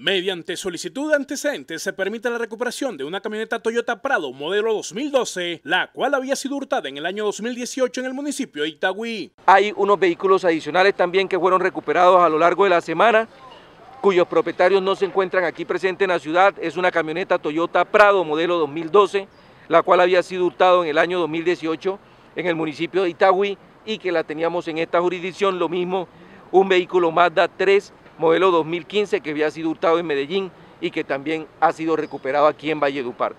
Mediante solicitud de antecedentes se permite la recuperación de una camioneta Toyota Prado modelo 2012, la cual había sido hurtada en el año 2018 en el municipio de Itagüí. Hay unos vehículos adicionales también que fueron recuperados a lo largo de la semana, cuyos propietarios no se encuentran aquí presentes en la ciudad. Es una camioneta Toyota Prado modelo 2012, la cual había sido hurtada en el año 2018 en el municipio de Itagüí y que la teníamos en esta jurisdicción. Lo mismo un vehículo Mazda 3 modelo 2015 que había sido hurtado en Medellín y que también ha sido recuperado aquí en Valle Valledupar.